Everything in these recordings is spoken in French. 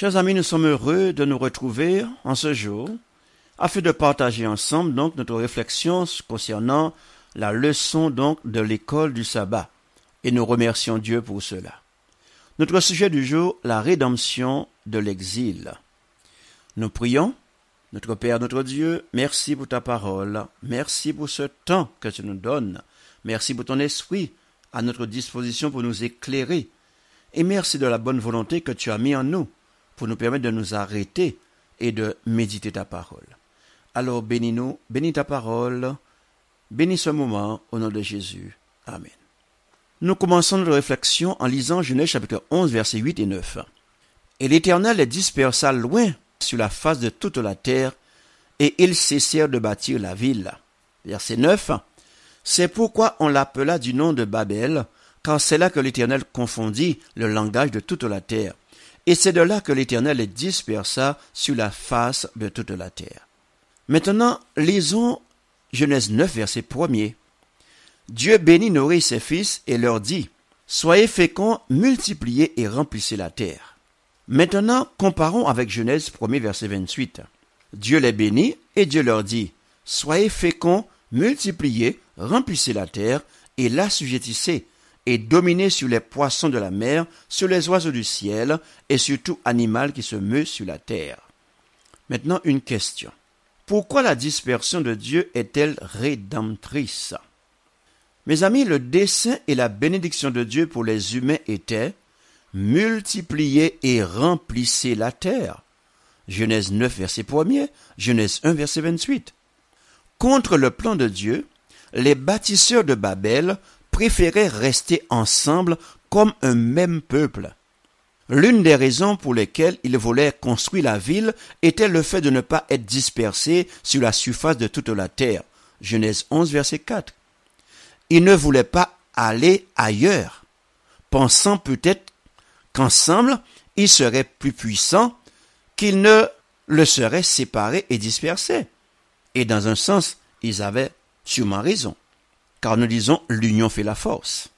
Chers amis, nous sommes heureux de nous retrouver en ce jour afin de partager ensemble donc notre réflexion concernant la leçon donc de l'école du sabbat et nous remercions Dieu pour cela. Notre sujet du jour, la rédemption de l'exil. Nous prions notre Père, notre Dieu, merci pour ta parole, merci pour ce temps que tu nous donnes, merci pour ton esprit à notre disposition pour nous éclairer, et merci de la bonne volonté que tu as mis en nous pour nous permettre de nous arrêter et de méditer ta parole. Alors bénis-nous, bénis ta parole, bénis ce moment au nom de Jésus. Amen. Nous commençons notre réflexion en lisant Genèse chapitre 11 versets 8 et 9. Et l'Éternel les dispersa loin sur la face de toute la terre, et ils cessèrent de bâtir la ville. Verset 9. C'est pourquoi on l'appela du nom de Babel, car c'est là que l'Éternel confondit le langage de toute la terre. Et c'est de là que l'Éternel les dispersa sur la face de toute la terre. Maintenant, lisons Genèse 9, verset 1er. Dieu bénit Noé ses fils et leur dit, Soyez féconds, multipliez et remplissez la terre. Maintenant, comparons avec Genèse 1er verset 28. Dieu les bénit et Dieu leur dit, Soyez féconds, multipliez, remplissez la terre et l'assujettissez, et dominer sur les poissons de la mer, sur les oiseaux du ciel, et sur tout animal qui se meut sur la terre. Maintenant une question. Pourquoi la dispersion de Dieu est-elle rédemptrice Mes amis, le dessein et la bénédiction de Dieu pour les humains étaient Multiplier et remplissez la terre. Genèse 9, verset 1 Genèse 1, verset 28. Contre le plan de Dieu, les bâtisseurs de Babel préféraient rester ensemble comme un même peuple. L'une des raisons pour lesquelles ils voulaient construire la ville était le fait de ne pas être dispersés sur la surface de toute la terre. Genèse 11, verset 4. Ils ne voulaient pas aller ailleurs, pensant peut-être qu'ensemble, ils seraient plus puissants qu'ils ne le seraient séparés et dispersés. Et dans un sens, ils avaient sûrement raison car nous disons l'union fait la force.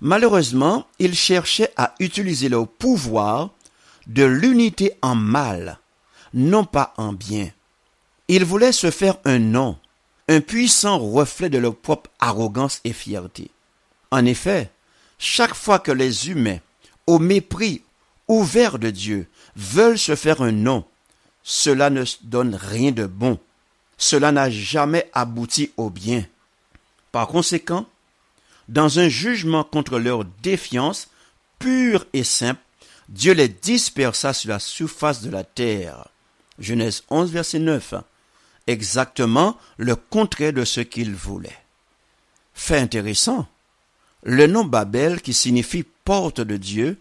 Malheureusement, ils cherchaient à utiliser le pouvoir de l'unité en mal, non pas en bien. Ils voulaient se faire un nom, un puissant reflet de leur propre arrogance et fierté. En effet, chaque fois que les humains, au mépris ouvert de Dieu, veulent se faire un nom, cela ne donne rien de bon. Cela n'a jamais abouti au bien. Par conséquent, dans un jugement contre leur défiance pure et simple, Dieu les dispersa sur la surface de la terre. Genèse 11, verset 9. Exactement le contraire de ce qu'ils voulaient. Fait intéressant, le nom Babel, qui signifie porte de Dieu,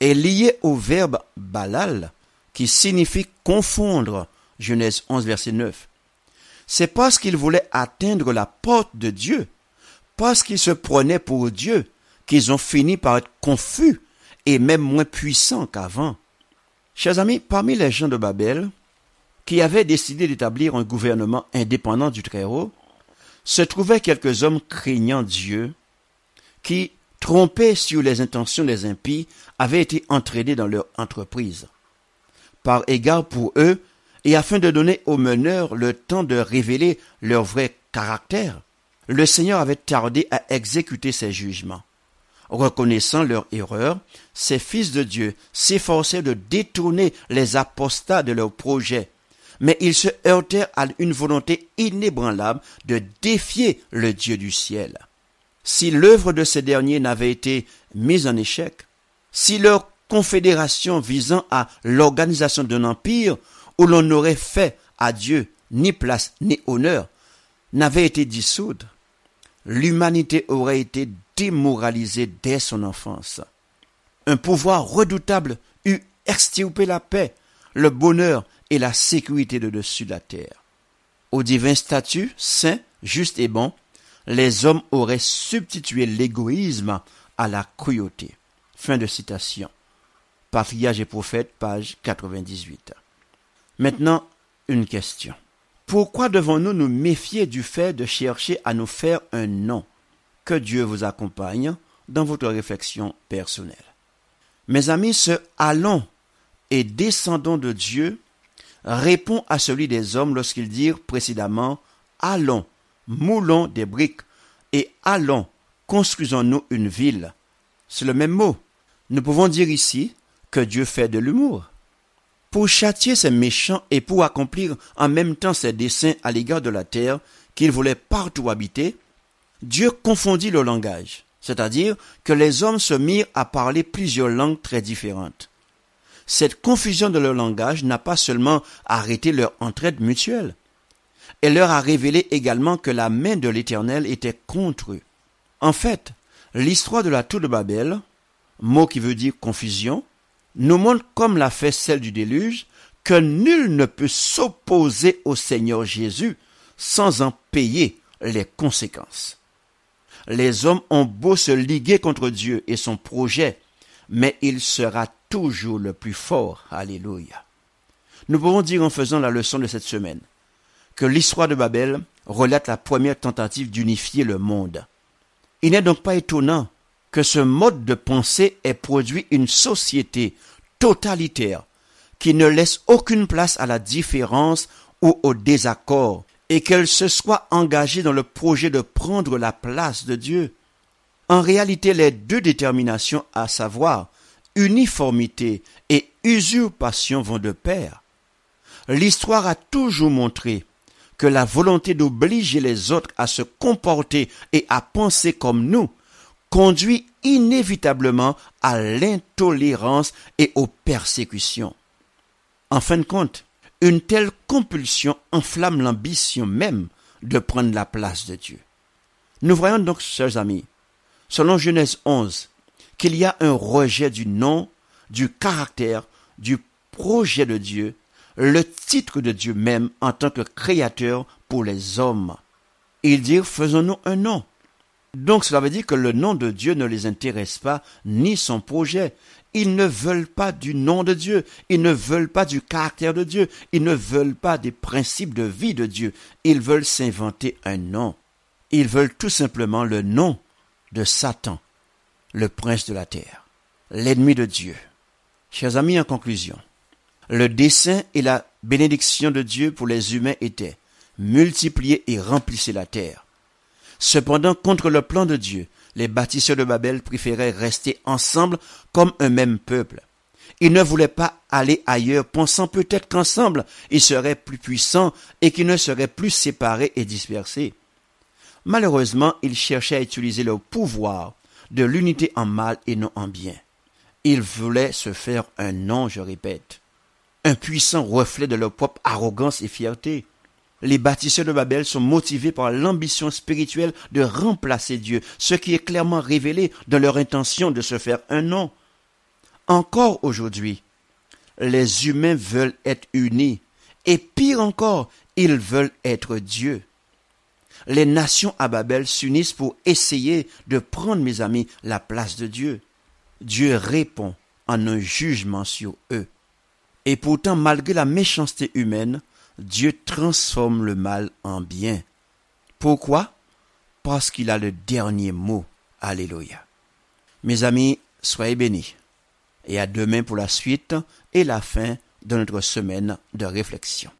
est lié au verbe balal, qui signifie confondre. Genèse 11, verset 9 c'est parce qu'ils voulaient atteindre la porte de Dieu, parce qu'ils se prenaient pour Dieu, qu'ils ont fini par être confus et même moins puissants qu'avant. Chers amis, parmi les gens de Babel, qui avaient décidé d'établir un gouvernement indépendant du Très-Haut, se trouvaient quelques hommes craignant Dieu, qui, trompés sur les intentions des impies, avaient été entraînés dans leur entreprise. Par égard pour eux, et afin de donner aux meneurs le temps de révéler leur vrai caractère, le Seigneur avait tardé à exécuter ses jugements. Reconnaissant leur erreur, ces fils de Dieu s'efforçaient de détourner les apostats de leurs projets, mais ils se heurtèrent à une volonté inébranlable de défier le Dieu du ciel. Si l'œuvre de ces derniers n'avait été mise en échec, si leur confédération visant à l'organisation d'un empire où l'on n'aurait fait à Dieu ni place ni honneur, n'avait été dissoudre, l'humanité aurait été démoralisée dès son enfance. Un pouvoir redoutable eût extirpé la paix, le bonheur et la sécurité de dessus la terre. Au divin statut, saint, juste et bon, les hommes auraient substitué l'égoïsme à la cruauté. Fin de citation. Patriarche et prophète, page 98. Maintenant, une question. Pourquoi devons-nous nous méfier du fait de chercher à nous faire un nom Que Dieu vous accompagne dans votre réflexion personnelle. Mes amis, ce allons et descendons de Dieu répond à celui des hommes lorsqu'ils dirent précédemment Allons, moulons des briques et allons, construisons-nous une ville. C'est le même mot. Nous pouvons dire ici que Dieu fait de l'humour pour châtier ses méchants et pour accomplir en même temps ses desseins à l'égard de la terre qu'il voulait partout habiter, Dieu confondit le langage, c'est-à-dire que les hommes se mirent à parler plusieurs langues très différentes. Cette confusion de leur langage n'a pas seulement arrêté leur entraide mutuelle, elle leur a révélé également que la main de l'Éternel était contre eux. En fait, l'histoire de la tour de Babel, mot qui veut dire confusion, nous montre, comme l'a fait celle du déluge, que nul ne peut s'opposer au Seigneur Jésus sans en payer les conséquences. Les hommes ont beau se liguer contre Dieu et son projet, mais il sera toujours le plus fort. Alléluia. Nous pouvons dire en faisant la leçon de cette semaine que l'histoire de Babel relate la première tentative d'unifier le monde. Il n'est donc pas étonnant que ce mode de pensée ait produit une société totalitaire qui ne laisse aucune place à la différence ou au désaccord, et qu'elle se soit engagée dans le projet de prendre la place de Dieu. En réalité, les deux déterminations, à savoir uniformité et usurpation, vont de pair. L'histoire a toujours montré que la volonté d'obliger les autres à se comporter et à penser comme nous conduit inévitablement à l'intolérance et aux persécutions. En fin de compte, une telle compulsion enflamme l'ambition même de prendre la place de Dieu. Nous voyons donc, chers amis, selon Genèse 11, qu'il y a un rejet du nom, du caractère, du projet de Dieu, le titre de Dieu même en tant que créateur pour les hommes. Ils dit, faisons-nous un nom, donc cela veut dire que le nom de Dieu ne les intéresse pas, ni son projet. Ils ne veulent pas du nom de Dieu, ils ne veulent pas du caractère de Dieu, ils ne veulent pas des principes de vie de Dieu, ils veulent s'inventer un nom. Ils veulent tout simplement le nom de Satan, le prince de la terre, l'ennemi de Dieu. Chers amis, en conclusion, le dessein et la bénédiction de Dieu pour les humains étaient multiplier et remplissez la terre Cependant, contre le plan de Dieu, les bâtisseurs de Babel préféraient rester ensemble comme un même peuple. Ils ne voulaient pas aller ailleurs, pensant peut-être qu'ensemble ils seraient plus puissants et qu'ils ne seraient plus séparés et dispersés. Malheureusement, ils cherchaient à utiliser leur pouvoir de l'unité en mal et non en bien. Ils voulaient se faire un nom, je répète, un puissant reflet de leur propre arrogance et fierté les bâtisseurs de Babel sont motivés par l'ambition spirituelle de remplacer Dieu, ce qui est clairement révélé dans leur intention de se faire un nom. Encore aujourd'hui, les humains veulent être unis, et pire encore, ils veulent être Dieu. Les nations à Babel s'unissent pour essayer de prendre, mes amis, la place de Dieu. Dieu répond en un jugement sur eux. Et pourtant, malgré la méchanceté humaine, Dieu transforme le mal en bien. Pourquoi Parce qu'il a le dernier mot. Alléluia. Mes amis, soyez bénis. Et à demain pour la suite et la fin de notre semaine de réflexion.